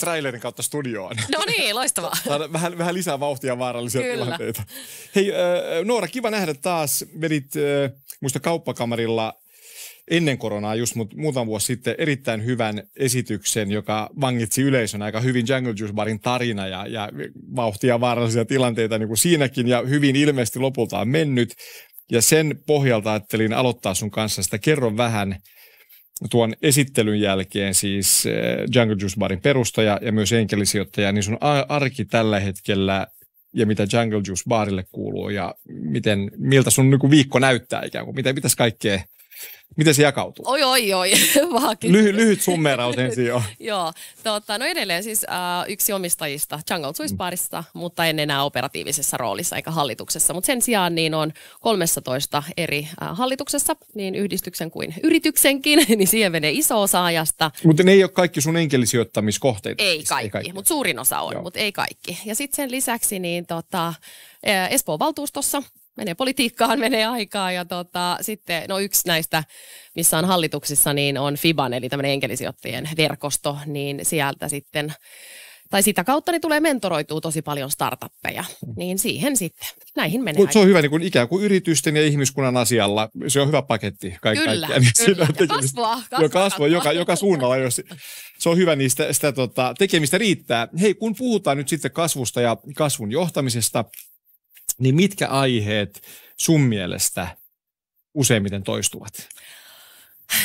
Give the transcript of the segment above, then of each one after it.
trailerin kautta studioon. No niin, loistavaa. Saada vähän, vähän lisää vauhtia vaarallisia Kyllä. tilanteita. Hei Noora, kiva nähdä taas. Vedit muista kauppakamarilla ennen koronaa just, mutta muutama vuosi sitten erittäin hyvän esityksen, joka vangitsi yleisön aika hyvin Jungle Juice Barin tarina ja, ja vauhtia vaarallisia tilanteita niin kuin siinäkin ja hyvin ilmeisesti lopulta on mennyt. Ja sen pohjalta ajattelin aloittaa sun kanssa sitä. Kerro vähän – tuon esittelyn jälkeen siis eh, Jungle Juice Barin perustaja ja myös enkelisijoittaja, niin sun arki tällä hetkellä ja mitä Jungle Juice Barille kuuluu ja miten, miltä sun niinku viikko näyttää ikään kuin, mitä, mitäs kaikkea Miten se jakautuu? Oi, oi, oi. Vaakin. Lyhy, lyhyt summeraus ensin jo. joo. Tota, no edelleen siis äh, yksi omistajista Changon Suisparista, mm. mutta en enää operatiivisessa roolissa eikä hallituksessa. Mutta sen sijaan niin on 13 eri äh, hallituksessa, niin yhdistyksen kuin yrityksenkin, niin siihen menee iso osa ajasta. Mutta ne ei ole kaikki sun enkelisijoittamiskohteita? Ei siis, kaikki, kaikki. mutta suurin osa on, mutta ei kaikki. Ja sitten sen lisäksi niin tota, Espoon valtuustossa menee politiikkaan, menee aikaa ja tota, sitten no yksi näistä, missä on hallituksissa, niin on FIBAN, eli tämmöinen enkelisijoittajien verkosto, niin sieltä sitten tai sitä kautta niin tulee mentoroituu tosi paljon startuppeja, niin siihen sitten, näihin menee. Mutta se on hyvä niin kuin ikään kuin yritysten ja ihmiskunnan asialla, se on hyvä paketti kaikki kyllä, kaikkea. Niin kyllä, kyllä. kasvaa, kasvaa, jo kasvaa joka, joka suunnalla, jos se on hyvä, niin sitä, sitä tota, tekemistä riittää. Hei, kun puhutaan nyt sitten kasvusta ja kasvun johtamisesta, niin mitkä aiheet sun mielestä useimmiten toistuvat?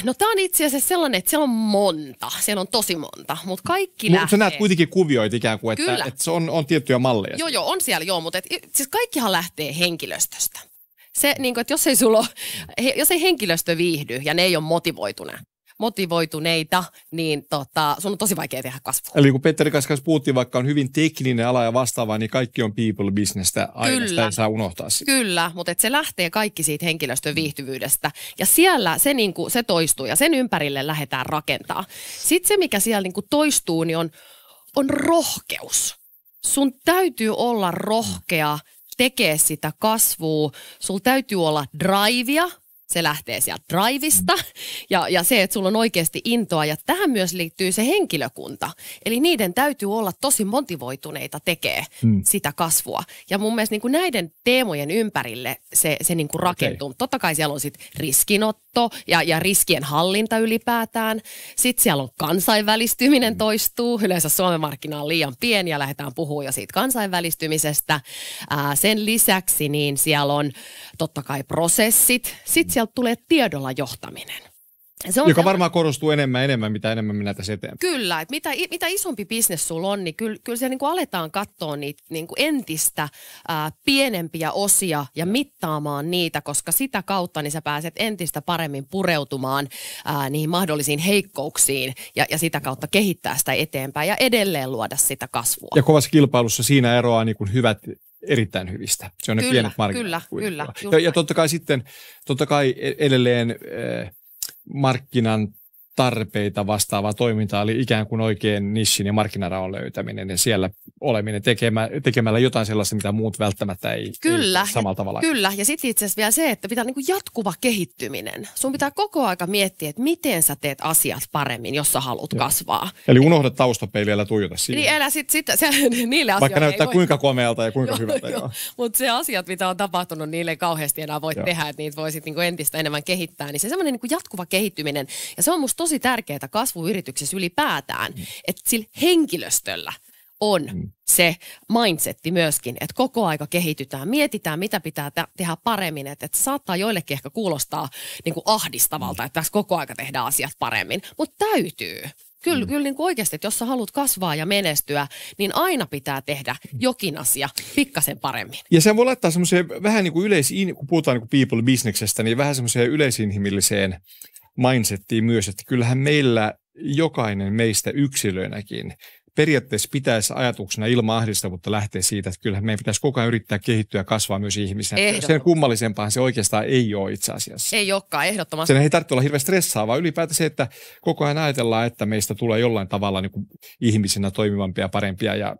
No tämä on itse asiassa sellainen, että siellä on monta. Siellä on tosi monta, mutta kaikki Mutta sä näet kuitenkin kuvioit ikään kuin, että, Kyllä. että se on, on tiettyjä malleja. Joo, joo, on siellä joo, mutta et, siis kaikkihan lähtee henkilöstöstä. Se, niin kuin, että jos ei, sulla jos ei henkilöstö viihdy ja ne ei ole motivoituneet, motivoituneita, niin tota, sun on tosi vaikea tehdä kasvua. Eli kun Petteri kanssa puhuttiin, vaikka on hyvin tekninen ala ja vastaava, niin kaikki on people businesstä aina. ei saa unohtaa sitä. Kyllä, mutta et se lähtee kaikki siitä henkilöstön mm. viihtyvyydestä. Ja siellä se, niinku, se toistuu ja sen ympärille lähdetään rakentaa. Sitten se, mikä siellä niinku toistuu, niin on, on rohkeus. Sun täytyy olla rohkea tekee sitä kasvua. Sulla täytyy olla draivia se lähtee sieltä drivista ja, ja se, että sulla on oikeasti intoa ja tähän myös liittyy se henkilökunta. Eli niiden täytyy olla tosi motivoituneita tekee mm. sitä kasvua. Ja mun mielestä niin kuin näiden teemojen ympärille se, se niin kuin rakentuu. Okay. Totta kai siellä on sitten riskinotto ja, ja riskien hallinta ylipäätään. Sitten siellä on kansainvälistyminen mm. toistuu. Yleensä Suomen markkina on liian pieni ja lähdetään puhumaan jo siitä kansainvälistymisestä. Ää, sen lisäksi niin siellä on totta kai prosessit. Sitten sieltä tulee tiedolla johtaminen. Se on Joka se... varmaan korostuu enemmän enemmän, mitä enemmän minä tässä eteenpäin. Kyllä, että mitä, mitä isompi bisnes sulla on, niin kyllä, kyllä se niin kuin aletaan katsoa niitä niin kuin entistä ää, pienempiä osia ja mittaamaan niitä, koska sitä kautta niin sä pääset entistä paremmin pureutumaan ää, niihin mahdollisiin heikkouksiin ja, ja sitä kautta kehittää sitä eteenpäin ja edelleen luoda sitä kasvua. Ja kovassa kilpailussa siinä eroaa niin kuin hyvät erittäin hyvistä. Se on kyllä, ne pienet markkinat. Kyllä, kuitenkaan. kyllä. Ja, ja totta kai sitten, totta kai e-, edelleen e, markkinan tarpeita vastaavaa toimintaa, eli ikään kuin oikein nissin ja markkinaraon löytäminen ja siellä oleminen tekemä, tekemällä jotain sellaista, mitä muut välttämättä ei, kyllä, ei samalla tavalla. Kyllä, ja sitten itse asiassa vielä se, että pitää niinku jatkuva kehittyminen. Sun pitää koko aika miettiä, että miten sä teet asiat paremmin, jos sä haluat Joo. kasvaa. Eli unohda taustapeiliä, ja tuijota siihen. Niin, älä sit, sit, se, niille Vaikka näyttää voi... kuinka komealta ja kuinka hyvältä. Jo. Mutta se asiat, mitä on tapahtunut, niille ei kauheasti enää voi joo. tehdä, että niitä voisit niinku entistä enemmän kehittää. Niin se semmoinen niin jatkuva kehittyminen, ja se on musta tosi tärkeää kasvuyrityksessä ylipäätään, mm. että sillä henkilöstöllä on mm. se mindsetti myöskin, että koko aika kehitytään, mietitään mitä pitää te- tehdä paremmin, että, että saattaa joillekin ehkä kuulostaa niin kuin ahdistavalta, mm. että tässä koko aika tehdään asiat paremmin, mutta täytyy. Kyllä, mm. kyllä niin kuin oikeasti, että jos sä haluat kasvaa ja menestyä, niin aina pitää tehdä mm. jokin asia pikkasen paremmin. Ja se voi laittaa semmoiseen vähän niin kuin yleisiin, kun puhutaan niin kuin people businessestä, niin vähän semmoiseen yleisinhimilliseen mindsettiin myös, että kyllähän meillä jokainen meistä yksilöinäkin periaatteessa pitäisi ajatuksena ilman ahdistavuutta lähteä siitä, että kyllähän meidän pitäisi koko ajan yrittää kehittyä ja kasvaa myös ihmisenä. Sen kummallisempaan se oikeastaan ei ole itse asiassa. Ei olekaan, ehdottomasti. Sen ei tarvitse olla hirveän stressaavaa. Ylipäätään se, että koko ajan ajatellaan, että meistä tulee jollain tavalla niin kuin ihmisenä toimivampia, parempia ja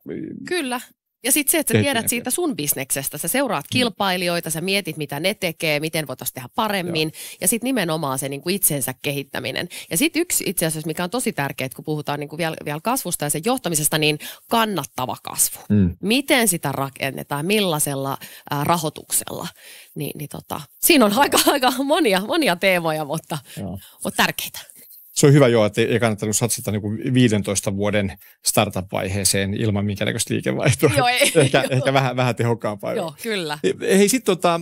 Kyllä. Ja sitten se, että sä tiedät siitä sun bisneksestä, sä seuraat kilpailijoita, sä mietit, mitä ne tekee, miten voitaisiin tehdä paremmin. Joo. Ja sitten nimenomaan se niin kuin itsensä kehittäminen. Ja sitten yksi itse asiassa, mikä on tosi tärkeää, kun puhutaan niin kuin vielä, vielä kasvusta ja sen johtamisesta, niin kannattava kasvu. Mm. Miten sitä rakennetaan, millaisella ää, rahoituksella. Ni, niin tota, siinä on aika, aika monia, monia teemoja, mutta mutta on tärkeitä se on hyvä jo, että ei kannattanut satsata niin 15 vuoden startup-vaiheeseen ilman minkäännäköistä liikevaihtoa. Joo, ei, ehkä, joo. ehkä vähän, vähän tehokkaampaa. Joo, kyllä. Hei, sitten tota, äh,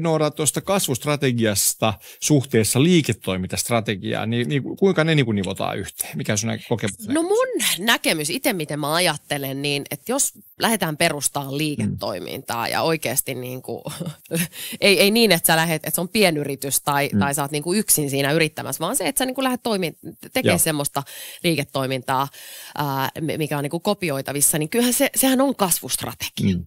Noora tuosta kasvustrategiasta suhteessa liiketoimintastrategiaan, niin, niin kuinka ne niin kuin nivotaan yhteen? Mikä sun kokemus? No mun näkemys, itse miten mä ajattelen, niin että jos lähdetään perustamaan liiketoimintaa mm. ja oikeasti niin kuin, ei, ei niin, että sä lähdet, että se on pienyritys tai, mm. tai sä oot niin kuin yksin siinä yrittämässä, vaan se, että sä niin kuin lähdet lähde toimin, tekemään semmoista liiketoimintaa, ää, mikä on niinku kopioitavissa, niin kyllähän se, sehän on kasvustrategia. Mm.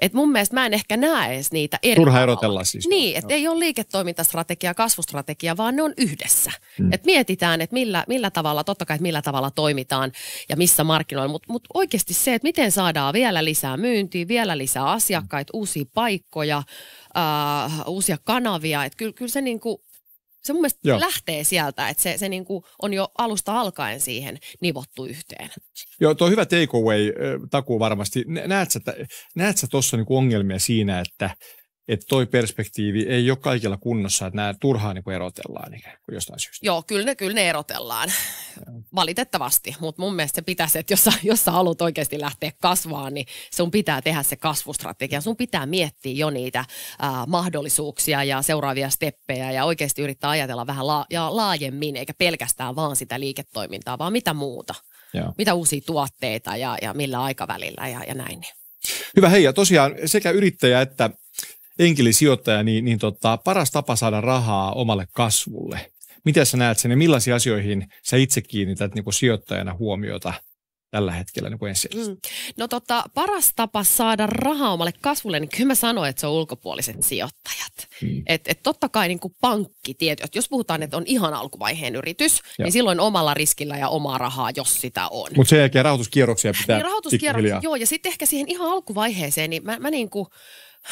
Et mun mielestä mä en ehkä näe edes niitä eri Turha erotella siis. Niin, että ei ole liiketoimintastrategia kasvustrategia, vaan ne on yhdessä. Mm. Et mietitään, että millä, millä tavalla, totta kai, että millä tavalla toimitaan ja missä markkinoilla, mutta mut oikeasti se, että miten saadaan vielä lisää myyntiä, vielä lisää asiakkaita, mm. uusia paikkoja, ää, uusia kanavia. Että kyllä, kyl se niinku, se mun mielestä Joo. lähtee sieltä, että se, se niin kuin on jo alusta alkaen siihen nivottu yhteen. Joo, tuo hyvä takeaway takuu varmasti. Näet sä, tuossa niin ongelmia siinä, että – että toi perspektiivi ei ole kaikilla kunnossa, että nämä turhaan niin erotellaan ikään kuin jostain syystä. Joo, kyllä ne, kyllä ne erotellaan, valitettavasti, mutta mun mielestä se pitäisi, että jos sä, jos sä haluat oikeasti lähteä kasvaan, niin sun pitää tehdä se kasvustrategia, sun pitää miettiä jo niitä äh, mahdollisuuksia ja seuraavia steppejä ja oikeasti yrittää ajatella vähän la- ja laajemmin, eikä pelkästään vaan sitä liiketoimintaa, vaan mitä muuta, ja. mitä uusia tuotteita ja, ja millä aikavälillä ja, ja näin. Hyvä, hei ja tosiaan sekä yrittäjä että enkelisijoittaja, niin, niin tota, paras tapa saada rahaa omalle kasvulle. Mitä sä näet sen ja millaisiin asioihin sä itse kiinnität niin kuin sijoittajana huomiota tällä hetkellä niin kuin Mm. No tota, paras tapa saada rahaa omalle kasvulle, niin kyllä mä sanoin, että se on ulkopuoliset sijoittajat. Mm. Et, et totta kai niin kuin pankki tietysti, jos puhutaan, että on ihan alkuvaiheen yritys, ja. niin silloin omalla riskillä ja omaa rahaa, jos sitä on. Mutta sen jälkeen rahoituskierroksia pitää Niin rahoituskierroksia, joo, ja sitten ehkä siihen ihan alkuvaiheeseen, niin mä, mä niin kuin –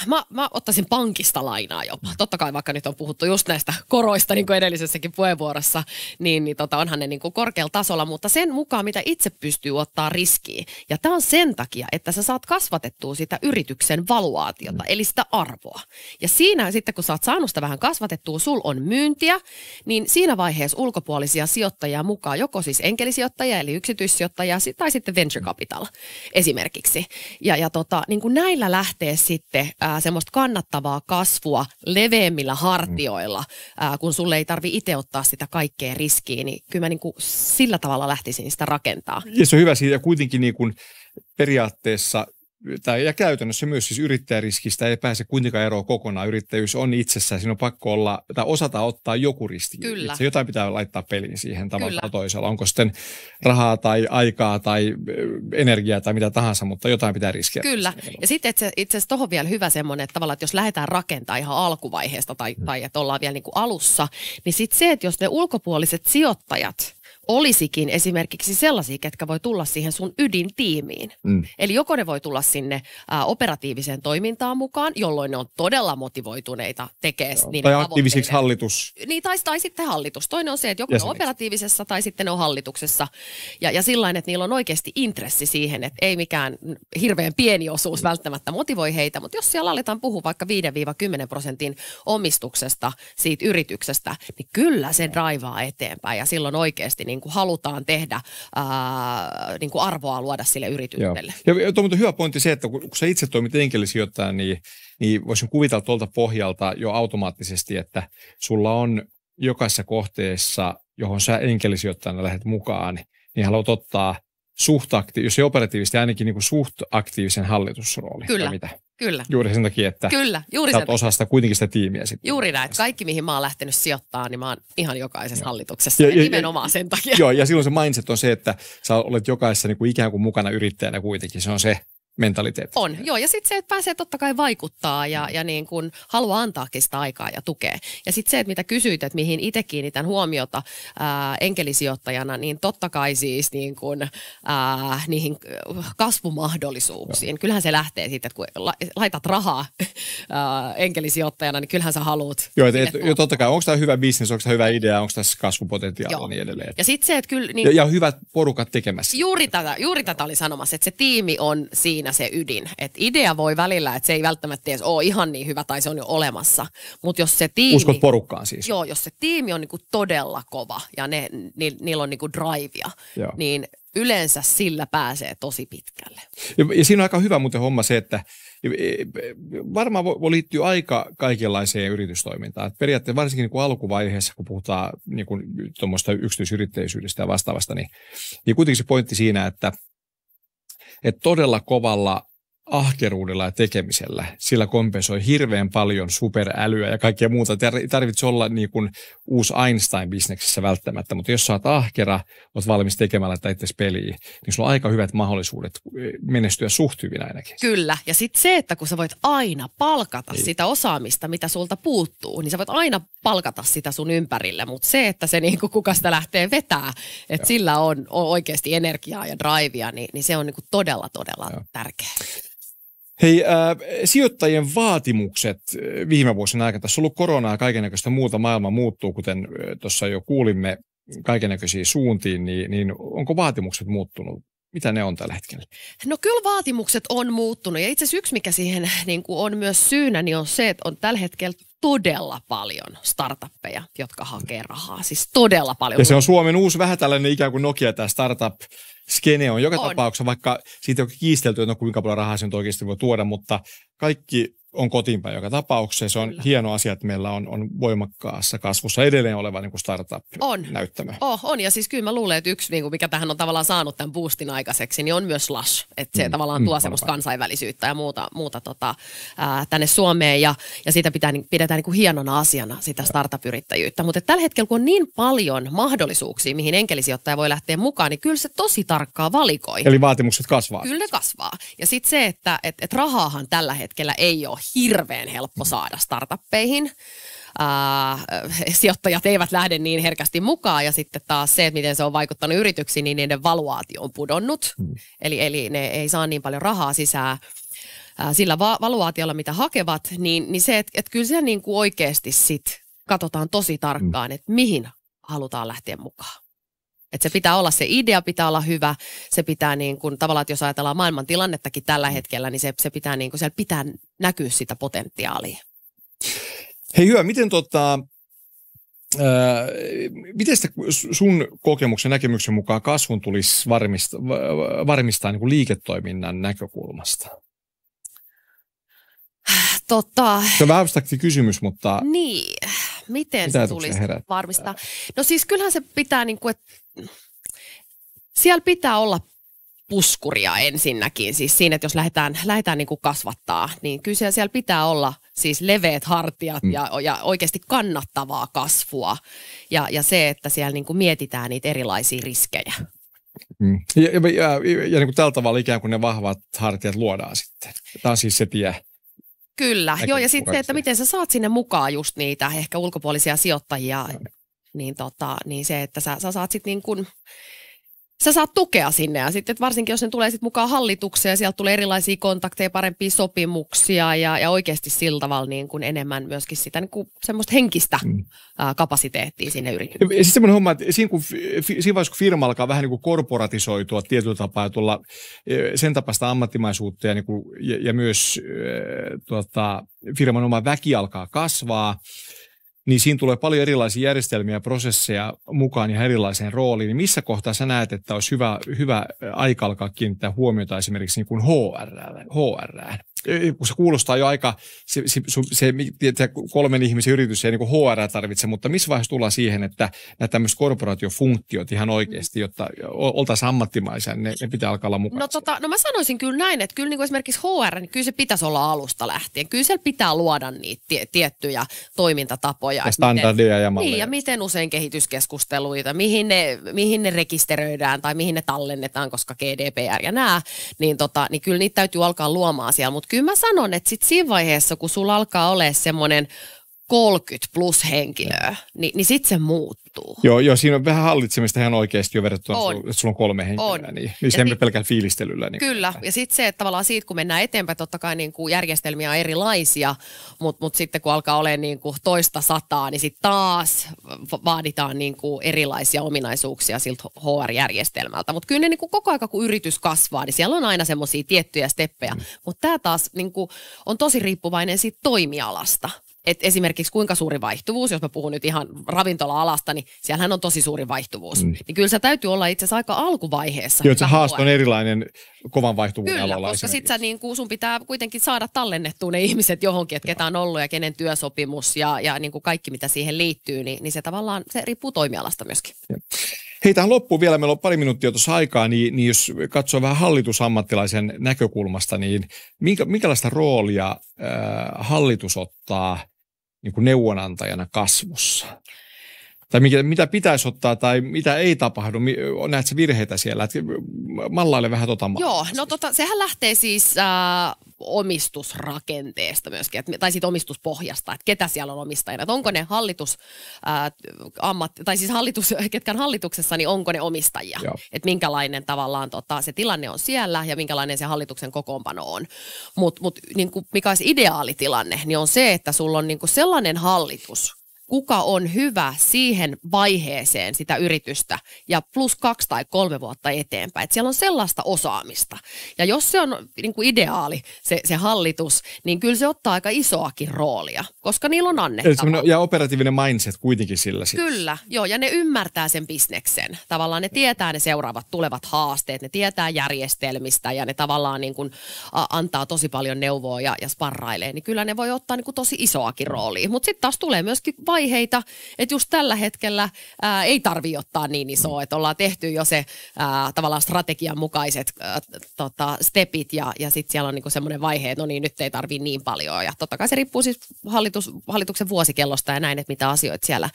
Mä, mä ottaisin pankista lainaa jopa. Totta kai vaikka nyt on puhuttu just näistä koroista, niin kuin edellisessäkin puheenvuorossa, niin, niin tota, onhan ne niin kuin korkealla tasolla, mutta sen mukaan, mitä itse pystyy ottaa riskiin. Ja tämä on sen takia, että sä saat kasvatettua sitä yrityksen valuaatiota, mm. eli sitä arvoa. Ja siinä sitten, kun sä oot saanut sitä vähän kasvatettua, sul on myyntiä, niin siinä vaiheessa ulkopuolisia sijoittajia mukaan, joko siis enkelisijoittajia, eli yksityissijoittajia, tai sitten venture capital esimerkiksi. Ja, ja tota, niin kuin näillä lähtee sitten ää, semmoista kannattavaa kasvua leveämmillä hartioilla, ää, kun sulle ei tarvi itse ottaa sitä kaikkea riskiä, niin kyllä mä niin kuin sillä tavalla lähtisin sitä rakentaa. Ja se on hyvä siitä kuitenkin niin kuin periaatteessa tai, ja käytännössä myös siis yrittäjäriskistä ei pääse kuitenkaan eroon kokonaan. Yrittäjyys on itsessään, siinä on pakko olla, tai osata ottaa joku risti. Kyllä. jotain pitää laittaa peliin siihen tavalla Kyllä. toisella. Onko sitten rahaa tai aikaa tai energiaa tai mitä tahansa, mutta jotain pitää riskiä. Kyllä. Ja sitten itse, asiassa tuohon vielä hyvä semmoinen, että tavallaan, että jos lähdetään rakentaa ihan alkuvaiheesta tai, mm. tai että ollaan vielä niin kuin alussa, niin sitten se, että jos ne ulkopuoliset sijoittajat olisikin esimerkiksi sellaisia, ketkä voi tulla siihen sun ydintiimiin. Mm. Eli joko ne voi tulla sinne ä, operatiiviseen toimintaan mukaan, jolloin ne on todella motivoituneita tekemään niitä Tai aktiivisiksi hallitus. Niin, tai, tai sitten hallitus. Toinen on se, että joko ne on operatiivisessa tai sitten ne on hallituksessa. Ja, ja sillä että niillä on oikeasti intressi siihen, että ei mikään hirveän pieni osuus mm. välttämättä motivoi heitä, mutta jos siellä aletaan puhua vaikka 5-10 prosentin omistuksesta siitä yrityksestä, niin kyllä se draivaa eteenpäin ja silloin oikeasti niin kuin halutaan tehdä ää, niin kuin arvoa luoda sille yritykselle. Joo. Ja tuo on hyvä pointti se, että kun, kun sä itse toimit enkelisijoittajana, niin, niin voisin kuvitella tuolta pohjalta jo automaattisesti, että sulla on jokaisessa kohteessa, johon sä enkelisijoittajana lähdet mukaan, niin haluat ottaa suht aktiivisesti, jos ei operatiivisesti, ainakin niin kuin suht aktiivisen hallitusroolin. Kyllä. Mitä? Kyllä. Juuri sen takia, että Kyllä, juuri sen osa sitä kuitenkin sitä tiimiä. Sitten. Juuri näin. Kaikki, mihin mä oon lähtenyt sijoittamaan, niin mä oon ihan jokaisessa no. hallituksessa ja, ja, ja nimenomaan sen takia. Joo, ja silloin se mindset on se, että sä olet jokaisessa niin kuin ikään kuin mukana yrittäjänä kuitenkin. Se on se, mentaliteetti. On, joo. Ja sitten se, että pääsee totta kai vaikuttaa ja, ja niin kun haluaa antaakin sitä aikaa ja tukea. Ja sitten se, että mitä kysyit, että mihin itse kiinnitän huomiota ää, enkelisijoittajana, niin totta kai siis niin kun, ää, niihin kasvumahdollisuuksiin. Joo. Kyllähän se lähtee siitä, että kun laitat rahaa ää, enkelisijoittajana, niin kyllähän sä haluat. Joo, et, et, jo, totta kai. Onko tämä hyvä bisnes, onko tämä hyvä idea, onko tässä kasvupotentiaalia ja niin edelleen. Ja sitten se, että kyllä... Niin, ja, ja hyvät porukat tekemässä. Juuri tätä, juuri tätä oli sanomassa, että se tiimi on siinä siinä se ydin. Et idea voi välillä, että se ei välttämättä edes ole ihan niin hyvä tai se on jo olemassa. Mutta jos se tiimi... Uskot porukkaan siis. Joo, jos se tiimi on niinku todella kova ja ne, ni, niillä on niinku drivea, joo. niin yleensä sillä pääsee tosi pitkälle. Ja, ja siinä on aika hyvä muuten homma se, että e, e, varmaan voi liittyä aika kaikenlaiseen yritystoimintaan. Et periaatteessa varsinkin niin kuin alkuvaiheessa, kun puhutaan niin kuin, yksityisyrittäjyydestä ja vastaavasta, niin, niin kuitenkin se pointti siinä, että – että todella kovalla ahkeruudella ja tekemisellä. Sillä kompensoi hirveän paljon superälyä ja kaikkea muuta. Tarvitsee olla niin kuin uusi Einstein bisneksessä välttämättä, mutta jos sä oot ahkera, oot valmis tekemällä tai itse peliä, niin sulla on aika hyvät mahdollisuudet eh, menestyä suht hyvin ainakin. Kyllä, ja sitten se, että kun sä voit aina palkata Ei. Niin. sitä osaamista, mitä sulta puuttuu, niin sä voit aina palkata sitä sun ympärille, mutta se, että se niin kuin kuka sitä lähtee vetää, että sillä on, on oikeasti energiaa ja drivea, niin, niin se on niin kuin todella, todella Joo. tärkeä. Hei, äh, sijoittajien vaatimukset äh, viime vuosina aikana, tässä on ollut koronaa ja kaikenlaista muuta, maailma muuttuu, kuten äh, tuossa jo kuulimme näköisiin suuntiin, niin, niin onko vaatimukset muuttunut mitä ne on tällä hetkellä? No kyllä vaatimukset on muuttunut ja itse asiassa yksi, mikä siihen niin kuin on myös syynä, niin on se, että on tällä hetkellä todella paljon startuppeja, jotka hakee rahaa. Siis todella paljon. Ja se on Suomen uusi vähän tällainen ikään kuin Nokia tämä startup skene on joka on. tapauksessa, vaikka siitä on kiistelty, että no kuinka paljon rahaa se on oikeasti voi tuoda, mutta kaikki on kotiinpäin joka tapauksessa. Se on Kyllä. hieno asia, että meillä on, on voimakkaassa kasvussa edelleen oleva niin kuin startup-näyttämö. On. Oh, on, ja siis kyllä mä luulen, että yksi, niin kuin mikä tähän on tavallaan saanut tämän boostin aikaiseksi, niin on myös Slash. Että se mm, tavallaan mm, tuo mm, semmoista kansainvälisyyttä ja muuta, muuta tota, ää, tänne Suomeen, ja, ja siitä pitää, niin, pidetään niin kuin hienona asiana sitä startup-yrittäjyyttä. Mutta tällä hetkellä, kun on niin paljon mahdollisuuksia, mihin enkelisijoittaja voi lähteä mukaan, niin kyllä se tosi tarkkaa valikoi. Eli vaatimukset kasvaa. Kyllä ne kasvaa. Ja sitten se, että et, et rahaahan tällä hetkellä ei ole hirveän helppo saada startuppeihin. Äh, sijoittajat eivät lähde niin herkästi mukaan ja sitten taas se, että miten se on vaikuttanut yrityksiin, niin niiden valuaatio on pudonnut. Mm. Eli, eli ne ei saa niin paljon rahaa sisään äh, sillä va- valuaatiolla, mitä hakevat, niin, niin se, että et kyllä siellä niin kuin oikeasti sit katsotaan tosi tarkkaan, mm. että mihin halutaan lähteä mukaan. Et se pitää olla se idea, pitää olla hyvä, se pitää niin kuin, tavallaan, että jos ajatellaan maailman tilannettakin tällä mm. hetkellä, niin se, se pitää niin kuin, siellä pitää näkyä sitä potentiaalia. Hei hyvä, miten tota, miten sitä sun kokemuksen näkemyksen mukaan kasvun tulisi varmista, varmistaa niin kuin liiketoiminnan näkökulmasta? Totta. Se on vähän abstrakti kysymys, mutta... Niin miten Mitä se tulisi herättää? varmistaa? No siis kyllähän se pitää, niin kuin, että siellä pitää olla puskuria ensinnäkin, siis siinä, että jos lähdetään, lähdetään niin kuin kasvattaa, niin kyllä siellä, pitää olla siis leveät hartiat mm. ja, ja oikeasti kannattavaa kasvua ja, ja se, että siellä niin kuin mietitään niitä erilaisia riskejä. Mm. Ja, ja, ja, ja niin kuin tällä tavalla ikään kuin ne vahvat hartiat luodaan sitten. Tämä on siis se tie. Kyllä, joo, ja sitten se, että miten sä saat sinne mukaan just niitä ehkä ulkopuolisia sijoittajia, niin, tota, niin se, että sä, sä saat sitten niin kun sä saat tukea sinne ja sitten varsinkin, jos ne tulee sitten mukaan hallitukseen ja sieltä tulee erilaisia kontakteja, parempia sopimuksia ja, ja oikeasti sillä tavalla niin kuin enemmän myöskin sitä niin kuin semmoista henkistä mm. ää, kapasiteettia sinne yritykseen. Siis semmoinen homma, että siinä, kun, siinä vaiheessa, kun firma alkaa vähän niin kuin korporatisoitua tietyllä tapaa ja tulla e, sen tapaista ammattimaisuutta ja, niin kuin, ja, ja myös äh, tuota, firman oma väki alkaa kasvaa, niin siinä tulee paljon erilaisia järjestelmiä ja prosesseja mukaan ja erilaiseen rooliin. Niin missä kohtaa sä näet, että olisi hyvä, hyvä aika alkaa kiinnittää huomiota esimerkiksi niin kuin HR, HR? Kun se kuulostaa jo aika, se, se, se, se kolmen ihmisen yritys ei niin kuin HR tarvitse, mutta missä vaiheessa tullaan siihen, että nämä tämmöiset korporaatiofunktiot ihan oikeasti, mm. jotta oltaisiin ammattimaisia, ne, ne pitää alkaa olla mukana? No, tota, no mä sanoisin kyllä näin, että kyllä niin kuin esimerkiksi HR, niin kyllä se pitäisi olla alusta lähtien. Kyllä siellä pitää luoda niitä tie, tiettyjä toimintatapoja tapoja. Ja standardia miten, ja malleja. Niin, ja miten usein kehityskeskusteluita, mihin ne, mihin ne rekisteröidään tai mihin ne tallennetaan, koska GDPR ja nämä, niin, tota, niin kyllä niitä täytyy alkaa luomaan siellä. Mutta kyllä mä sanon, että sitten siinä vaiheessa, kun sulla alkaa olla semmoinen 30 plus henkilöä, niin, niin sitten se muuttuu. Joo, joo, siinä on vähän hallitsemista ihan oikeasti jo verrattuna, on. että sulla on kolme henkilöä, on. niin, niin se si- pelkällä fiilistelyllä. Niin kyllä, ja sitten se, että tavallaan siitä kun mennään eteenpäin, totta kai niin kuin järjestelmiä on erilaisia, mutta mut sitten kun alkaa olemaan niin kuin toista sataa, niin sitten taas vaaditaan niin kuin erilaisia ominaisuuksia siltä HR-järjestelmältä. Mutta kyllä ne niin kuin koko aika, kun yritys kasvaa, niin siellä on aina semmoisia tiettyjä steppejä, mm. mutta tämä taas niin kuin, on tosi riippuvainen siitä toimialasta että esimerkiksi kuinka suuri vaihtuvuus, jos mä puhun nyt ihan ravintola-alasta, niin siellähän on tosi suuri vaihtuvuus. Mm. Niin kyllä se täytyy olla itse asiassa aika alkuvaiheessa. Joo, se haaste on erilainen kovan vaihtuvuuden kyllä, alalla. koska sitten niin sun pitää kuitenkin saada tallennettua ne ihmiset johonkin, että ketä on ollut ja kenen työsopimus ja, ja niin kuin kaikki mitä siihen liittyy, niin, niin se tavallaan se riippuu toimialasta myöskin. Ja. Hei, tähän loppuun vielä, meillä on pari minuuttia tuossa aikaa, niin, niin jos katsoo vähän hallitusammattilaisen näkökulmasta, niin minkä, minkälaista roolia äh, hallitus ottaa – niin kuin neuvonantajana kasvussa? Tai mikä, mitä pitäisi ottaa tai mitä ei tapahdu? Näetkö virheitä siellä? Mallaile vähän tota Joo, no tota, sehän lähtee siis äh, omistusrakenteesta myöskin, että, tai siitä omistuspohjasta, että ketä siellä on omistajana, että onko ne hallitus, ää, ammat, tai siis hallitus, ketkä on hallituksessa, niin onko ne omistajia, Joo. että minkälainen tavallaan tota, se tilanne on siellä ja minkälainen se hallituksen kokoonpano on. Mutta mut, niin kuin, mikä olisi ideaalitilanne, niin on se, että sulla on niin kuin sellainen hallitus, kuka on hyvä siihen vaiheeseen sitä yritystä ja plus kaksi tai kolme vuotta eteenpäin. Et siellä on sellaista osaamista. Ja jos se on niin kuin ideaali se, se hallitus, niin kyllä se ottaa aika isoakin roolia, koska niillä on annettava. Ja operatiivinen mindset kuitenkin sillä sitten. Kyllä, joo, ja ne ymmärtää sen bisneksen. Tavallaan ne tietää ne seuraavat tulevat haasteet, ne tietää järjestelmistä ja ne tavallaan niin kuin a, antaa tosi paljon neuvoa ja, ja sparrailee. Niin kyllä ne voi ottaa niin kuin tosi isoakin roolia. Mutta sitten taas tulee myöskin vai aiheita, että just tällä hetkellä ää, ei tarvi ottaa niin isoa, että ollaan tehty jo se ää, tavallaan strategian mukaiset ää, tota, stepit ja, ja sitten siellä on niinku semmoinen vaihe, että no niin nyt ei tarvi niin paljon ja totta kai se riippuu siis hallitus, hallituksen vuosikellosta ja näin, että mitä asioita siellä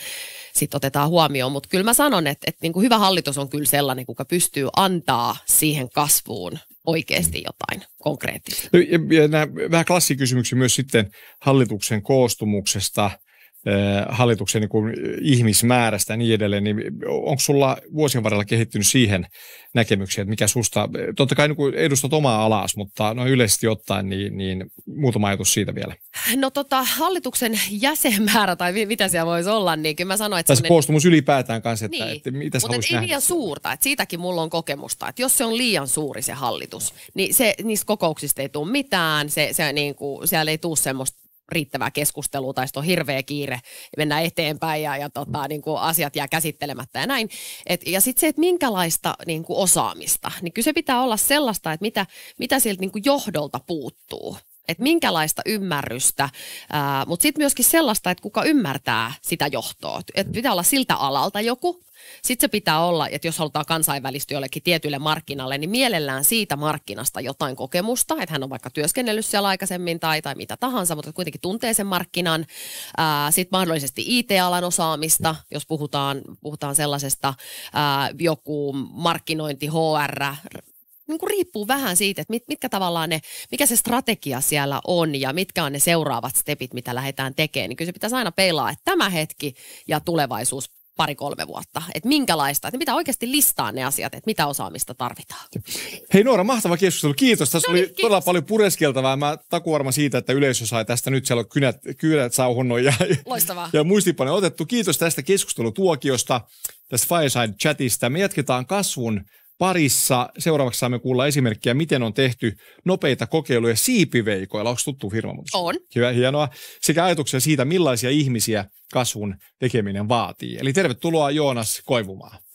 sitten otetaan huomioon, mutta kyllä mä sanon, että, että niinku hyvä hallitus on kyllä sellainen, kuka pystyy antaa siihen kasvuun oikeasti jotain konkreettista. No, ja, ja nämä vähän klassikysymyksiä myös sitten hallituksen koostumuksesta – hallituksen niin kuin ihmismäärästä ja niin edelleen, niin onko sulla vuosien varrella kehittynyt siihen näkemyksiä, että mikä susta, totta kai niin edustat omaa alas, mutta noin yleisesti ottaen, niin, niin muutama ajatus siitä vielä. No tota, hallituksen jäsenmäärä tai mitä siellä voisi olla, niin kyllä mä sanoin, että... Tässä sellainen... koostumus ylipäätään kanssa, että, niin, että mitä sä mutta ei liian suurta, että siitäkin mulla on kokemusta, että jos se on liian suuri se hallitus, niin se, niistä kokouksista ei tule mitään, se, se niin kuin, siellä ei tule semmoista riittävää keskustelua tai on hirveä kiire mennä eteenpäin ja, ja tota, niin kuin asiat jää käsittelemättä ja näin. Et, ja sitten se, että minkälaista niin kuin osaamista, niin kyse pitää olla sellaista, että mitä, mitä sieltä niin kuin johdolta puuttuu että minkälaista ymmärrystä, mutta sitten myöskin sellaista, että kuka ymmärtää sitä johtoa. Että mm. pitää olla siltä alalta joku, sitten se pitää olla, että jos halutaan kansainvälistyä jollekin tietylle markkinalle, niin mielellään siitä markkinasta jotain kokemusta, että hän on vaikka työskennellyt siellä aikaisemmin tai, tai mitä tahansa, mutta kuitenkin tuntee sen markkinan. Sitten mahdollisesti IT-alan osaamista, jos puhutaan, puhutaan sellaisesta, ää, joku markkinointi, HR, niin kuin riippuu vähän siitä, että mit, mitkä tavallaan ne, mikä se strategia siellä on ja mitkä on ne seuraavat stepit, mitä lähdetään tekemään. Niin kyllä se pitäisi aina peilaa, että tämä hetki ja tulevaisuus pari-kolme vuotta, että minkälaista, että pitää oikeasti listaa ne asiat, että mitä osaamista tarvitaan. Hei Noora, mahtava keskustelu, kiitos. Tässä no niin, oli kiitos. todella paljon pureskeltavaa. Mä takuvarma siitä, että yleisö sai tästä nyt, siellä on kynät, kynät sauhonnon ja, ja muistipane otettu. Kiitos tästä keskustelutuokiosta, tästä Fireside Chatista. Me jatketaan kasvun parissa. Seuraavaksi saamme kuulla esimerkkiä, miten on tehty nopeita kokeiluja siipiveikoilla. Onko tuttu firma? On. Hyvä, hienoa. Sekä ajatuksia siitä, millaisia ihmisiä kasvun tekeminen vaatii. Eli tervetuloa Joonas Koivumaa.